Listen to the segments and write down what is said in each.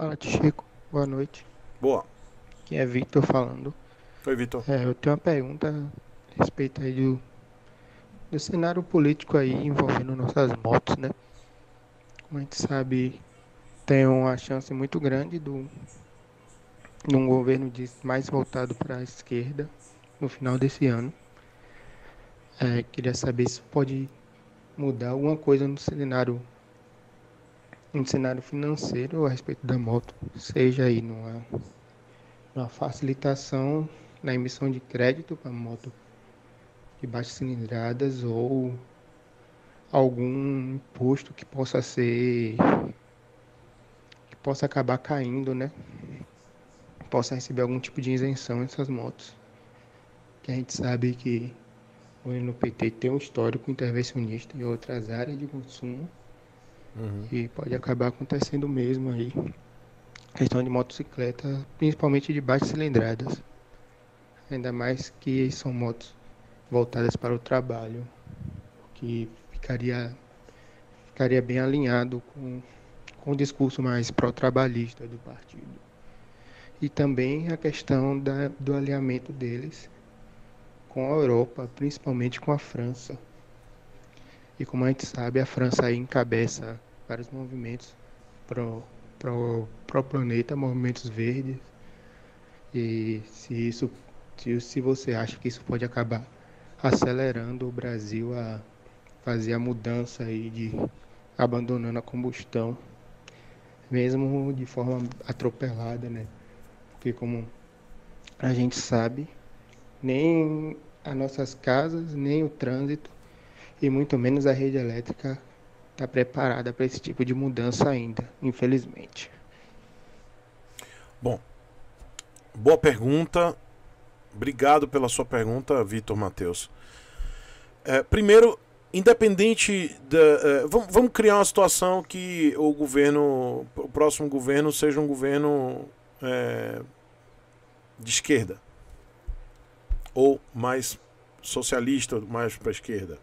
Fala, Chico. Boa noite. Boa. Aqui é Victor falando. Oi, Victor. É, eu tenho uma pergunta a respeito aí do, do cenário político aí envolvendo nossas motos, né? Como a gente sabe, tem uma chance muito grande do de um governo de, mais voltado para a esquerda no final desse ano. É, queria saber se pode mudar alguma coisa no cenário um cenário financeiro a respeito da moto, seja aí numa, numa facilitação na emissão de crédito para moto de baixas cilindradas ou algum imposto que possa ser que possa acabar caindo, né? Possa receber algum tipo de isenção essas motos. Que a gente sabe que o NPT tem um histórico intervencionista em outras áreas de consumo Uhum. E pode acabar acontecendo mesmo aí. Questão de motocicleta, principalmente de baixas cilindradas. Ainda mais que são motos voltadas para o trabalho, que ficaria, ficaria bem alinhado com, com o discurso mais pró-trabalhista do partido. E também a questão da, do alinhamento deles com a Europa, principalmente com a França. E como a gente sabe, a França encabeça vários movimentos para o planeta, movimentos verdes. E se isso se, se você acha que isso pode acabar acelerando o Brasil a fazer a mudança aí de abandonando a combustão, mesmo de forma atropelada, né? Porque como a gente sabe, nem as nossas casas, nem o trânsito e muito menos a rede elétrica está preparada para esse tipo de mudança ainda, infelizmente. Bom, boa pergunta. Obrigado pela sua pergunta, Vitor Matheus. É, primeiro, independente da. É, vamos, vamos, criar uma situação que o governo, o próximo governo, seja um governo é, de esquerda ou mais socialista, mais para a esquerda.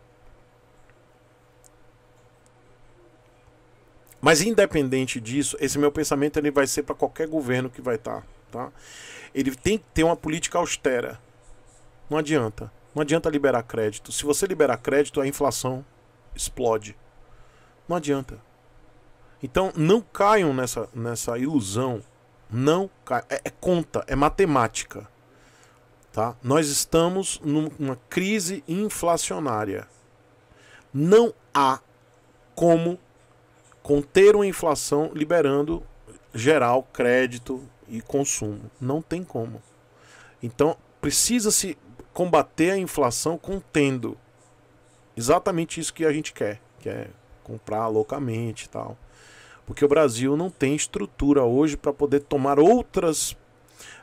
Mas independente disso, esse meu pensamento ele vai ser para qualquer governo que vai estar, tá, tá? Ele tem que ter uma política austera. Não adianta. Não adianta liberar crédito. Se você liberar crédito, a inflação explode. Não adianta. Então, não caiam nessa, nessa ilusão. Não caiam. É, é conta, é matemática. Tá? Nós estamos numa crise inflacionária. Não há como conter uma inflação liberando geral crédito e consumo. Não tem como. Então, precisa-se combater a inflação contendo. Exatamente isso que a gente quer, que é comprar loucamente e tal. Porque o Brasil não tem estrutura hoje para poder tomar outras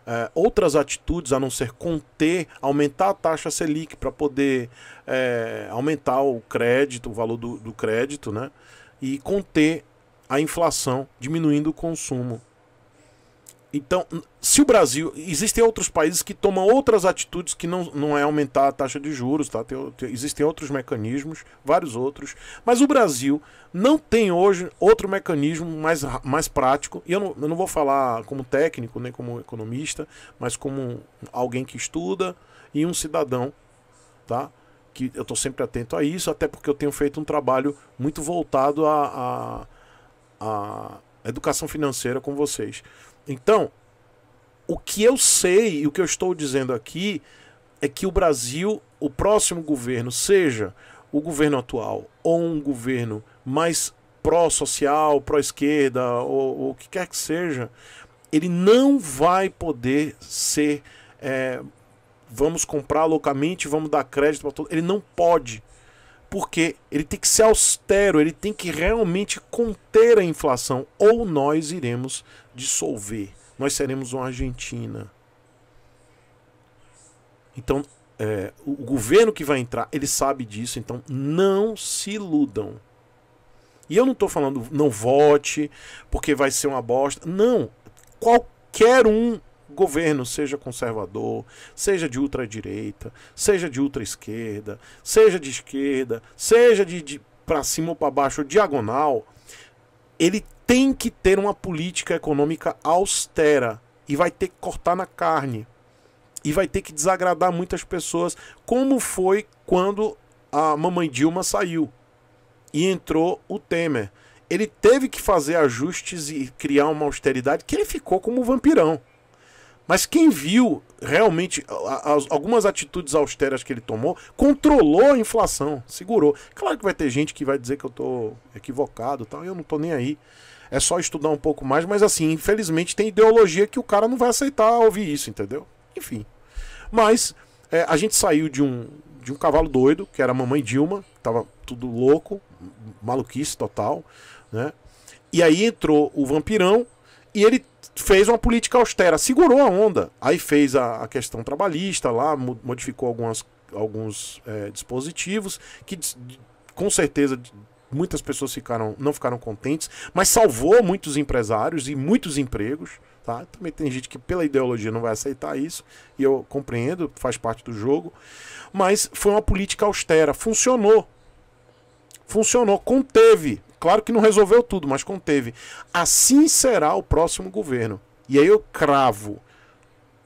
é, outras atitudes a não ser conter, aumentar a taxa Selic para poder é, aumentar o crédito, o valor do, do crédito, né? e conter a inflação, diminuindo o consumo. Então, se o Brasil. Existem outros países que tomam outras atitudes que não, não é aumentar a taxa de juros, tá? Tem, tem, existem outros mecanismos, vários outros. Mas o Brasil não tem hoje outro mecanismo mais, mais prático. E eu não, eu não vou falar como técnico, nem como economista, mas como alguém que estuda e um cidadão, tá? que eu estou sempre atento a isso, até porque eu tenho feito um trabalho muito voltado à a, a, a, educação financeira com vocês. Então, o que eu sei e o que eu estou dizendo aqui é que o Brasil, o próximo governo, seja o governo atual ou um governo mais pró-social, pró-esquerda ou, o que quer que seja, ele não vai poder ser. É, vamos comprar loucamente, vamos dar crédito para todo. Ele não pode. Porque ele tem que ser austero, ele tem que realmente conter a inflação, ou nós iremos dissolver. Nós seremos uma Argentina. Então, é, o governo que vai entrar, ele sabe disso, então não se iludam. E eu não estou falando não vote, porque vai ser uma bosta. Não. Qualquer um governo, seja conservador, seja de ultradireita, seja de ultra-esquerda, seja de esquerda, seja de, de para cima ou para baixo, diagonal, ele tem que ter uma política econômica austera e vai ter que cortar na carne. E vai ter que desagradar muitas pessoas, como foi quando a mamãe Dilma saiu e entrou o Temer. Ele teve que fazer ajustes e criar uma austeridade que ele ficou como um vampirão. Mas quem viu realmente algumas atitudes austeras que ele tomou, controlou a inflação, segurou. Claro que vai ter gente que vai dizer que eu estou equivocado, tal, e eu não estou nem aí. É só estudar um pouco mais, mas assim, infelizmente tem ideologia que o cara não vai aceitar ouvir isso, entendeu? Enfim. Mas é, a gente saiu de um de um cavalo doido, que era a mamãe Dilma, tava tudo louco, maluquice total, né? E aí entrou o vampirão e ele fez uma política austera, segurou a onda. Aí fez a, a questão trabalhista lá, modificou algumas, alguns é, dispositivos que com certeza muitas pessoas ficaram, não ficaram contentes, mas salvou muitos empresários e muitos empregos. Tá? Também tem gente que pela ideologia não vai aceitar isso, e eu compreendo, faz parte do jogo. Mas foi uma política austera, funcionou funcionou, conteve. Claro que não resolveu tudo, mas conteve. Assim será o próximo governo. E aí eu cravo.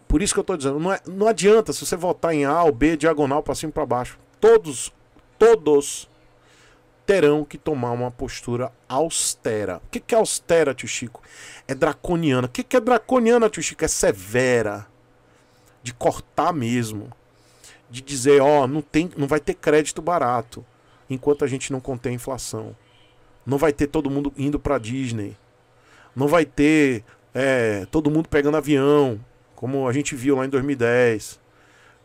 Por isso que eu estou dizendo, não, é, não adianta se você votar em A ou B, diagonal para cima para baixo. Todos, todos terão que tomar uma postura austera. O que, que é austera, tio Chico? É draconiana. O que, que é draconiana, tio Chico? É severa. De cortar mesmo. De dizer, ó, oh, não, tem, não vai ter crédito barato enquanto a gente não conter a inflação. Não vai ter todo mundo indo para Disney. Não vai ter é, todo mundo pegando avião, como a gente viu lá em 2010.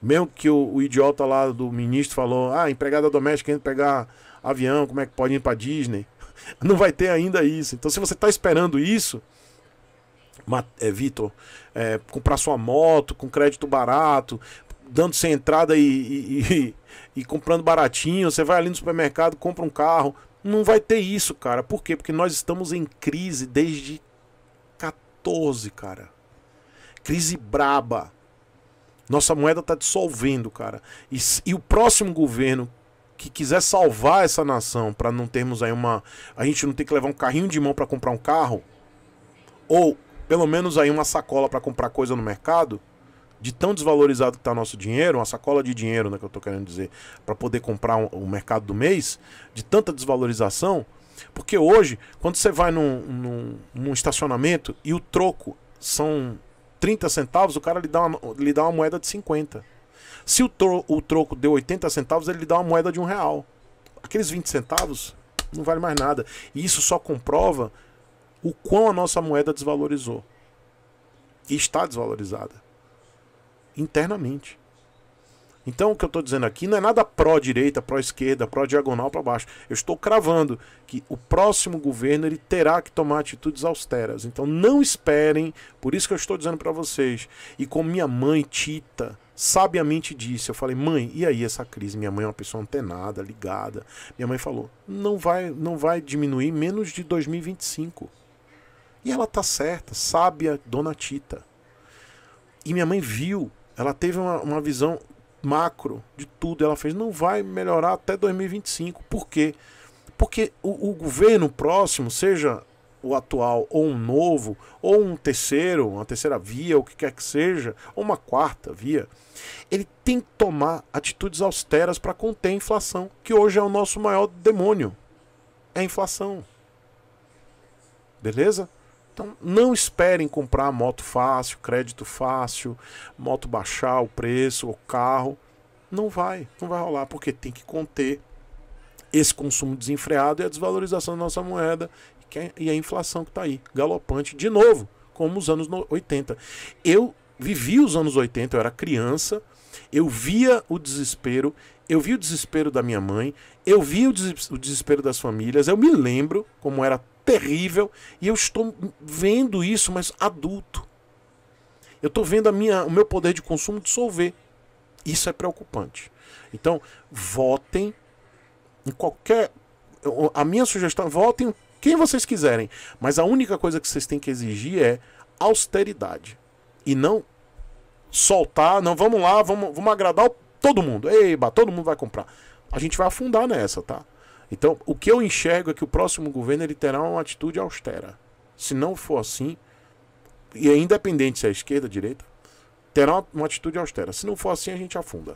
Mesmo que o, o idiota lá do ministro falou, ah, empregada doméstica indo pegar avião, como é que pode ir para Disney? Não vai ter ainda isso. Então, se você está esperando isso, é, Vitor, é, comprar sua moto com crédito barato, dando sem entrada e, e, e, e comprando baratinho. Você vai ali no supermercado, compra um carro. Não vai ter isso, cara. Por quê? Porque nós estamos em crise desde 14, cara. Crise braba. Nossa moeda está dissolvendo, cara. E, e, o próximo governo que quiser salvar essa nação para não termos aí uma. A gente não ter que levar um carrinho de mão para comprar um carro. Ou pelo menos aí uma sacola para comprar coisa no mercado de tão desvalorizado que está nosso dinheiro, uma sacola de dinheiro, né, que eu estou querendo dizer, para poder comprar o um, um mercado do mês, de tanta desvalorização. Porque hoje, quando você vai num, num, num estacionamento e o troco são 30 centavos, o cara lhe dá uma, lhe dá uma moeda de 50. Se o, tro, o troco deu 80 centavos, ele lhe dá uma moeda de um real. Aqueles 20 centavos não vale mais nada. E isso só comprova o quão a nossa moeda desvalorizou. E está desvalorizada internamente. Então o que eu estou dizendo aqui não é nada pró-direita, pró-esquerda, pró-diagonal para baixo. Eu estou cravando que o próximo governo ele terá que tomar atitudes austeras. Então não esperem, por isso que eu estou dizendo para vocês. E como minha mãe, Tita, sabiamente disse, eu falei: "Mãe, e aí essa crise? Minha mãe é uma pessoa antenada, ligada". Minha mãe falou: "Não vai, não vai diminuir menos de 2025". E ela tá certa, sábia, dona Tita. E minha mãe viu ela teve uma, uma visão macro de tudo. Ela fez, não vai melhorar até 2025. Por quê? Porque o, o governo próximo, seja o atual ou um novo, ou um terceiro, uma terceira via, o que quer que seja, ou uma quarta via, ele tem que tomar atitudes austeras para conter a inflação, que hoje é o nosso maior demônio. É a inflação. Beleza? Então, não esperem comprar moto fácil, crédito fácil, moto baixar o preço, o carro. Não vai, não vai rolar, porque tem que conter esse consumo desenfreado e a desvalorização da nossa moeda é, e a inflação que está aí, galopante, de novo, como os anos 80. Eu vivi os anos 80, eu era criança, eu via o desespero, eu vi o desespero da minha mãe, eu vi o desespero das famílias, eu me lembro como era terrível e eu estou vendo isso, mas adulto. Eu estou vendo a minha, o meu poder de consumo dissolver. Isso é preocupante. Então, votem em qualquer. A minha sugestão, votem quem vocês quiserem, mas a única coisa que vocês têm que exigir é austeridade e não soltar, não vamos lá, vamos, vamos agradar todo mundo. Eba, todo mundo vai comprar. A gente vai afundar nessa, tá? Então, o que eu enxergo é que o próximo governo ele terá uma atitude austera. Se não for assim, e é independente se é esquerda, direita, terá uma atitude austera. Se não for assim, a gente afunda.